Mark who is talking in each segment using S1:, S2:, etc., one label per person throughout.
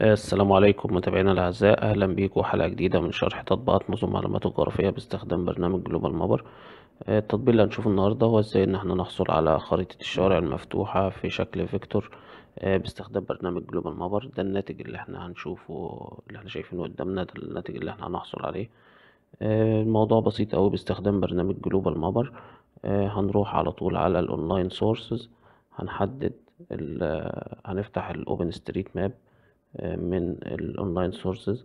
S1: السلام عليكم متابعينا الاعزاء اهلا بيكم حلقه جديده من شرح تطبيقات نظم معلومات الجغرافيه باستخدام برنامج جلوبال آه، مابر التطبيق اللي هنشوفه النهارده هو ازاي ان احنا نحصل على خريطه الشوارع المفتوحه في شكل فيكتور آه، باستخدام برنامج جلوبال مابر ده الناتج اللي احنا هنشوفه اللي احنا شايفينه قدامنا ده الناتج اللي احنا هنحصل عليه آه، الموضوع بسيط قوي باستخدام برنامج جلوبال مابر هنروح على طول على الاونلاين سورسز هنحدد هنفتح الاوبن ستريت ماب من الاونلاين آه، سورسز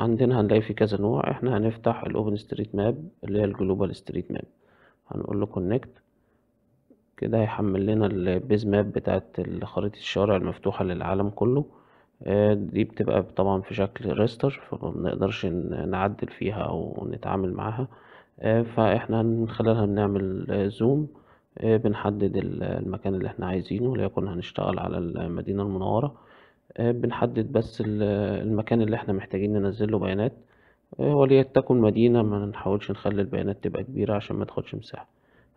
S1: عندنا هنلاقي في كذا نوع احنا هنفتح الاوبن ستريت ماب اللي هي الجلوبال ستريت ماب هنقول له كونكت كده هيحمل لنا البيز ماب بتاعت خريطة الشوارع المفتوحة للعالم كله آه، دي بتبقى طبعا في شكل ريستر فمنقدرش نعدل فيها او نتعامل معاها آه، فاحنا من خلالها بنعمل زوم بنحدد المكان اللي احنا عايزينه ليكن هنشتغل على المدينة المنورة آه، بنحدد بس المكان اللي احنا محتاجين ننزل له بيانات آه، وليتكن مدينة ما نحاولش نخلي البيانات تبقى كبيرة عشان ما تاخدش مساحة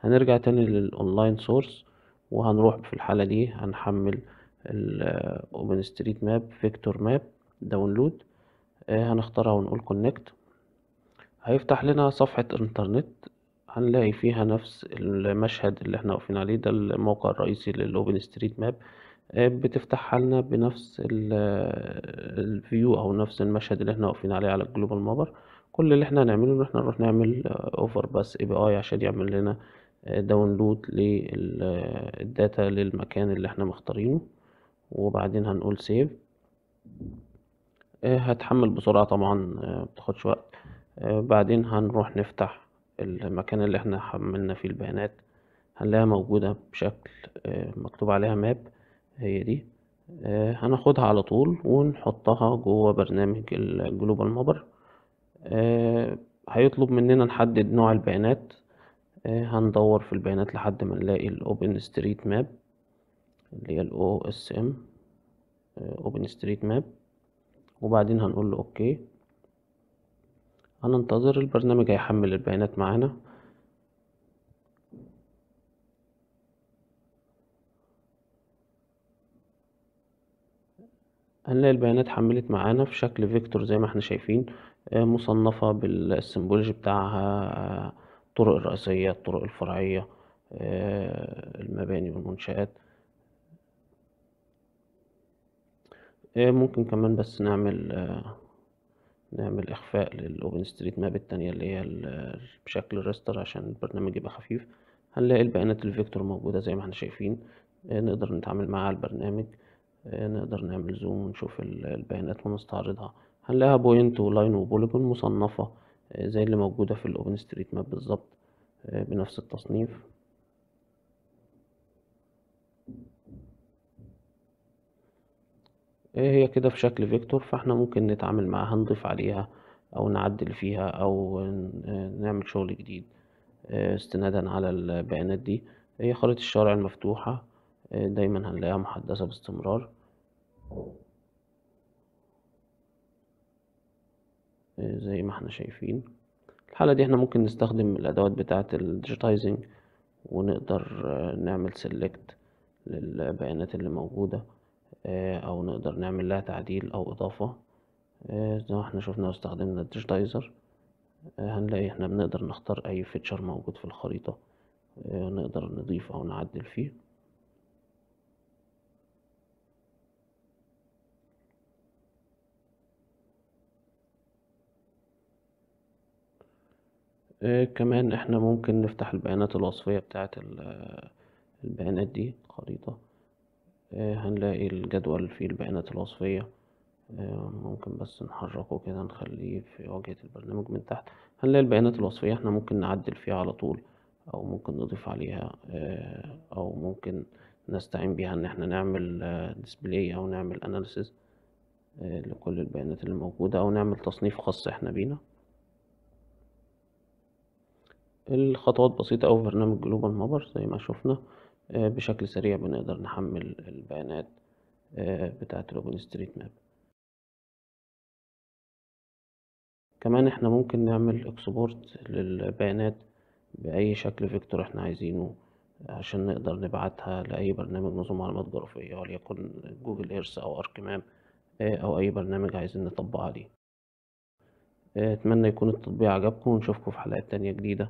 S1: هنرجع تاني للاونلاين سورس وهنروح في الحالة دي هنحمل الاوبن ستريت ماب فيكتور ماب داونلود هنختارها ونقول كونكت هيفتح لنا صفحة انترنت هنلاقي فيها نفس المشهد اللي احنا واقفين عليه ده الموقع الرئيسي للاوبن ستريت ماب آه، بتفتحها لنا بنفس آه، الفيو او نفس المشهد اللي احنا واقفين عليه على الجلوبال مابر كل اللي احنا هنعمله ان احنا نروح نعمل اوفر باس اي بي اي عشان يعمل لنا داونلود آه، للداتا للمكان اللي احنا مختارينه وبعدين هنقول سيف هتحمل بسرعة طبعا بتاخدش وقت بعدين هنروح نفتح المكان اللي احنا حملنا فيه البيانات هنلاقيها موجودة بشكل مكتوب عليها ماب هي دي آه، هناخدها على طول ونحطها جوه برنامج الجلوبال مابر آه، هيطلب مننا نحدد نوع البيانات آه، هندور في البيانات لحد ما نلاقي الاوبن ستريت ماب اللي هي الاو اس ام اوبن ستريت ماب وبعدين هنقول له اوكي هننتظر البرنامج هيحمل البيانات معانا هنلاقي البيانات حملت معانا في شكل فيكتور زي ما احنا شايفين آه، مصنفة بالسيمبولوجي بتاعها آه، الطرق الرئيسية الطرق الفرعية آه، المباني والمنشآت ممكن كمان بس نعمل نعمل إخفاء للأوبن ستريت ماب التانية اللي هي بشكل ريستر عشان البرنامج يبقى خفيف هنلاقي البيانات الفيكتور موجودة زي ما احنا شايفين نقدر نتعامل معاها البرنامج آه، نقدر نعمل زوم ونشوف البيانات ونستعرضها هنلاقيها بوينت ولاين وبوليجون مصنفة آه، زي اللي موجودة في الأوبن ستريت ماب بالظبط آه، بنفس التصنيف هي كده في شكل فيكتور فاحنا ممكن نتعامل معاها نضيف عليها أو نعدل فيها أو نعمل شغل جديد استنادا على البيانات دي هي خريطة الشارع المفتوحة دايما هنلاقيها محدثة باستمرار إيه، زي ما احنا شايفين الحالة دي احنا ممكن نستخدم الأدوات بتاعة الديجيتايزنج ونقدر آه، نعمل سيلكت للبيانات اللي موجودة آه، أو نقدر نعمل لها تعديل أو إضافة آه، زي ما احنا شفنا واستخدمنا الديجيتايزر هنلاقي احنا بنقدر نختار أي فيتشر موجود في الخريطة نقدر نضيف أو نعدل فيه آه، كمان احنا ممكن نفتح البيانات الوصفية بتاعة آه، البيانات دي الخريطة آه، هنلاقي الجدول فيه البيانات الوصفية ممكن بس نحركه كده نخليه في واجهة البرنامج من تحت هنلاقي البيانات الوصفية احنا ممكن نعدل فيها على طول او ممكن نضيف عليها او ممكن نستعين بها ان احنا نعمل ديسبلاي او نعمل اناليسيز لكل البيانات اللي موجودة او نعمل تصنيف خاص احنا بينا الخطوات بسيطة أوي برنامج جلوبال مابر زي ما شفنا آه، بشكل سريع بنقدر نحمل البيانات آه، بتاعة الأوبن ستريت ماب كمان احنا ممكن نعمل اكسبورت للبيانات بأي شكل فيكتور احنا عايزينه عشان نقدر نبعتها لأي برنامج نظم معلومات جغرافية وليكن جوجل ايرس أو أركمام آه، أو أي برنامج عايزين نطبق عليه أتمنى يكون التطبيق عجبكم ونشوفكم في حلقات تانية جديدة